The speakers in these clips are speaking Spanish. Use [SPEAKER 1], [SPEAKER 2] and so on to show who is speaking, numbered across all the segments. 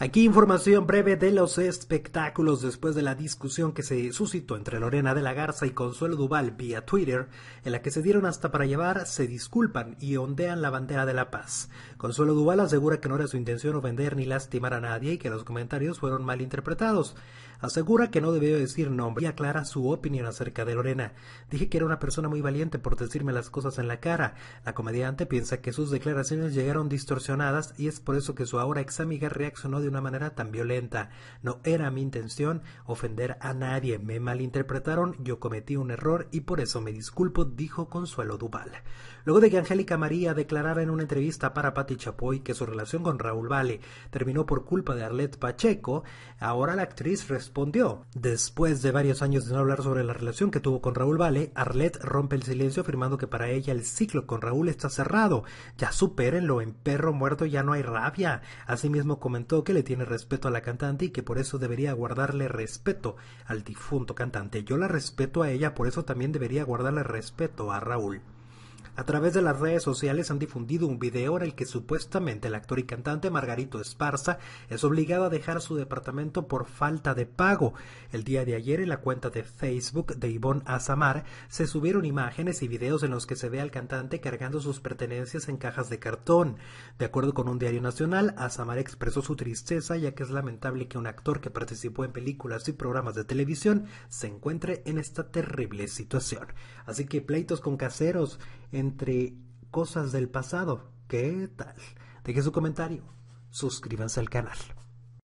[SPEAKER 1] Aquí información breve de los espectáculos después de la discusión que se suscitó entre Lorena de la Garza y Consuelo Duval vía Twitter, en la que se dieron hasta para llevar, se disculpan y ondean la bandera de la paz. Consuelo Duval asegura que no era su intención ofender ni lastimar a nadie y que los comentarios fueron mal interpretados. Asegura que no debió decir nombre y aclara su opinión acerca de Lorena. Dije que era una persona muy valiente por decirme las cosas en la cara. La comediante piensa que sus declaraciones llegaron distorsionadas y es por eso que su ahora ex amiga reaccionó de de una manera tan violenta. No era mi intención ofender a nadie, me malinterpretaron, yo cometí un error y por eso me disculpo, dijo Consuelo Duval. Luego de que Angélica María declarara en una entrevista para Patti Chapoy que su relación con Raúl Vale terminó por culpa de Arlette Pacheco, ahora la actriz respondió. Después de varios años de no hablar sobre la relación que tuvo con Raúl Vale, Arlette rompe el silencio afirmando que para ella el ciclo con Raúl está cerrado. Ya supérenlo, en perro muerto ya no hay rabia. Asimismo comentó que tiene respeto a la cantante y que por eso debería guardarle respeto al difunto cantante. Yo la respeto a ella, por eso también debería guardarle respeto a Raúl. A través de las redes sociales han difundido un video en el que supuestamente el actor y cantante Margarito Esparza es obligado a dejar su departamento por falta de pago. El día de ayer en la cuenta de Facebook de Ivonne Azamar se subieron imágenes y videos en los que se ve al cantante cargando sus pertenencias en cajas de cartón. De acuerdo con un diario nacional, Azamar expresó su tristeza ya que es lamentable que un actor que participó en películas y programas de televisión se encuentre en esta terrible situación. Así que pleitos con caseros entre cosas del pasado. ¿Qué tal? Deje su comentario. Suscríbanse al canal.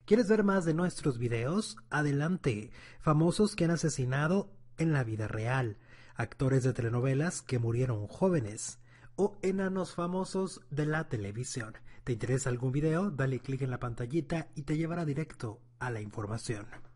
[SPEAKER 1] ¿Quieres ver más de nuestros videos? Adelante. Famosos que han asesinado en la vida real, actores de telenovelas que murieron jóvenes o enanos famosos de la televisión. ¿Te interesa algún video? Dale clic en la pantallita y te llevará directo a la información.